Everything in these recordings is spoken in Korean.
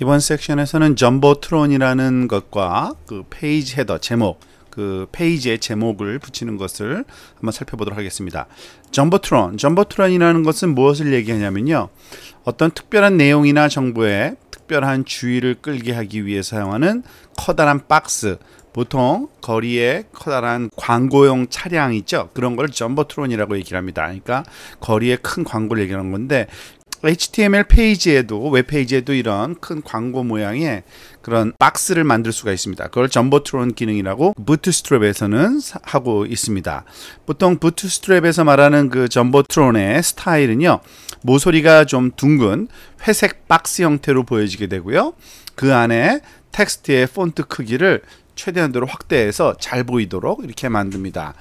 이번 섹션에서는 점보트론이라는 것과 그 페이지 헤더 제목 그페이지의 제목을 붙이는 것을 한번 살펴보도록 하겠습니다. 점보트론점보트론이라는 것은 무엇을 얘기하냐면요. 어떤 특별한 내용이나 정보에 특별한 주의를 끌게 하기 위해 사용하는 커다란 박스, 보통 거리에 커다란 광고용 차량 있죠. 그런 걸점보트론이라고 얘기를 합니다. 그러니까 거리에 큰 광고를 얘기하는 건데 HTML 페이지에도 웹페이지에도 이런 큰 광고 모양의 그런 박스를 만들 수가 있습니다. 그걸 점보트론 기능이라고 부트스트랩에서는 하고 있습니다. 보통 부트스트랩에서 말하는 그점보트론의 스타일은요. 모서리가 좀 둥근 회색 박스 형태로 보여지게 되고요. 그 안에 텍스트의 폰트 크기를 최대한도로 확대해서 잘 보이도록 이렇게 만듭니다.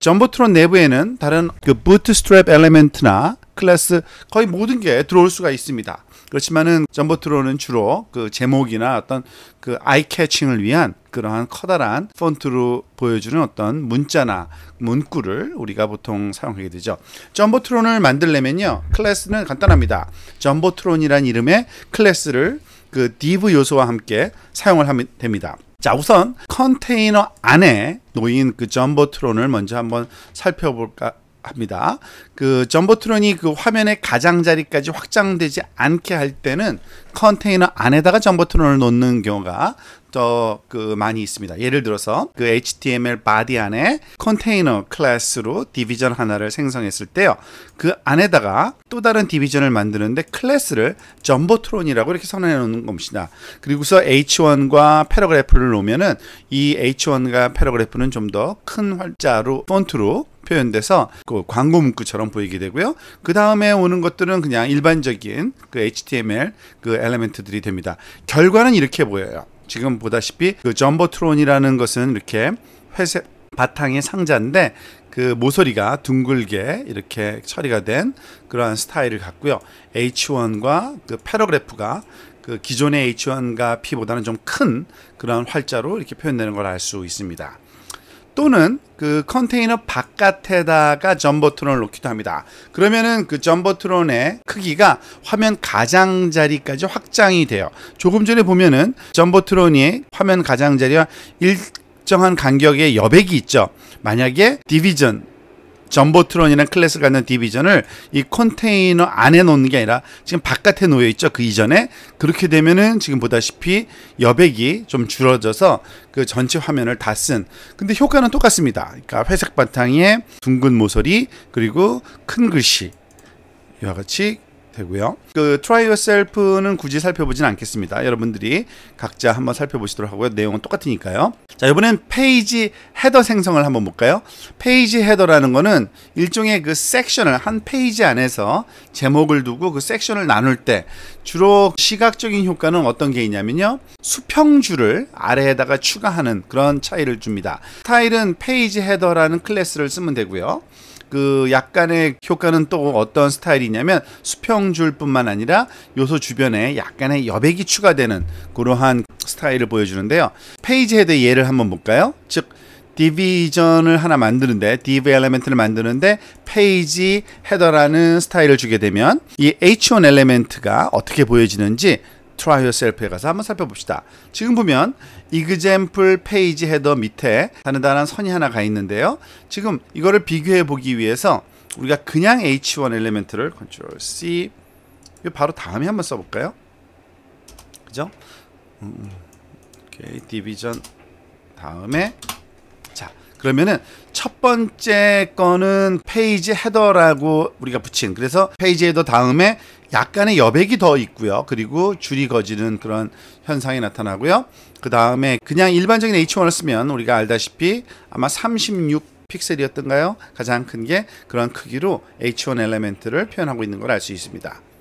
점보트론 내부에는 다른 그 부트스트랩 엘리멘트나 클래스 거의 모든 게 들어올 수가 있습니다. 그렇지만은 점보트론은 주로 그 제목이나 어떤 그 아이캐칭을 위한 그러한 커다란 폰트로 보여주는 어떤 문자나 문구를 우리가 보통 사용하게 되죠. 점보트론을 만들려면요. 클래스는 간단합니다. 점보트론이란 이름의 클래스를 그 div 요소와 함께 사용을 하면 됩니다. 자, 우선 컨테이너 안에 놓인 그점보트론을 먼저 한번 살펴볼까 합니다. 그 점보트론이 그 화면의 가장자리까지 확장되지 않게 할 때는 컨테이너 안에다가 점보트론을 놓는 경우가 더 그 많이 있습니다. 예를 들어서 그 HTML 바디 안에 컨테이너 클래스로 디비전 하나를 생성했을 때요. 그 안에다가 또 다른 디비전을 만드는데 클래스를 점보트론이라고 이렇게 선언해 놓는 겁니다. 그리고서 H1과 패러그래프를 놓으면은 이 H1과 패러그래프는 좀 더 큰 활자로 폰트로 표현돼서 그 광고 문구처럼 보이게 되고요. 그 다음에 오는 것들은 그냥 일반적인 그 HTML 그 엘리멘트들이 됩니다. 결과는 이렇게 보여요. 지금 보다시피 그 점버트론이라는 것은 이렇게 회색 바탕의 상자인데 그 모서리가 둥글게 이렇게 처리가 된 그러한 스타일을 갖고요. H1과 그 패러그래프가 그 기존의 H1과 P보다는 좀 큰 그런 활자로 이렇게 표현되는 걸 알 수 있습니다. 또는 그 컨테이너 바깥에다가 점버트론을 놓기도 합니다. 그러면은 그 점버트론의 크기가 화면 가장자리까지 확장이 돼요. 조금 전에 보면은 점버트론이 화면 가장자리와 일정한 간격의 여백이 있죠. 만약에 디비전 점보트론이라는 클래스를 갖는 디비전을 이 컨테이너 안에 놓는 게 아니라 지금 바깥에 놓여 있죠. 그 이전에 그렇게 되면은 지금 보다시피 여백이 좀 줄어져서 그 전체 화면을 다 쓴. 근데 효과는 똑같습니다. 그러니까 회색 바탕에 둥근 모서리 그리고 큰 글씨 이와 같이 되고요. 그 try y o u 는 굳이 살펴보진 않겠습니다. 여러분들이 각자 한번 살펴보시도록 하고요. 내용은 똑같으니까요. 자, 이번엔 페이지 헤더 생성을 한번 볼까요? 페이지 헤더라는 거는 일종의 그 섹션을 한 페이지 안에서 제목을 두고 그 섹션을 나눌 때 주로 시각적인 효과는 어떤 게 있냐면요. 수평주를 아래에다가 추가하는 그런 차이를 줍니다. 스타일은 페이지 헤더라는 클래스를 쓰면 되고요. 그 약간의 효과는 또 어떤 스타일이냐면 수평줄뿐만 아니라 요소 주변에 약간의 여백이 추가되는 그러한 스타일을 보여주는데요. 페이지 헤드 예를 한번 볼까요? 즉 디비전을 하나 만드는데 디브 엘리멘트를 만드는데 페이지 헤더라는 스타일을 주게 되면 이 H1 엘리멘트가 어떻게 보여지는지 트라이어 셀프에 가서 한번 살펴봅시다. 지금 보면 example 페이지 헤더 밑에 다느다란 선이 하나 가 있는데요. 지금 이거를 비교해 보기 위해서 우리가 그냥 h1 엘리멘트를 컨트롤 C 바로 다음에 한번 써볼까요? 그죠? 음, 음. 오케이 디비전 다음에 자 그러면은 첫 번째 거는 페이지 헤더라고 우리가 붙인 그래서 페이지 헤더 다음에 약간의 여백이 더 있고요. 그리고 줄이 거지는 그런 현상이 나타나고요. 그 다음에 그냥 일반적인 H1을 쓰면 우리가 알다시피 아마 36 픽셀이었던가요? 가장 큰 게 그런 크기로 H1 엘레멘트를 표현하고 있는 걸 알 수 있습니다.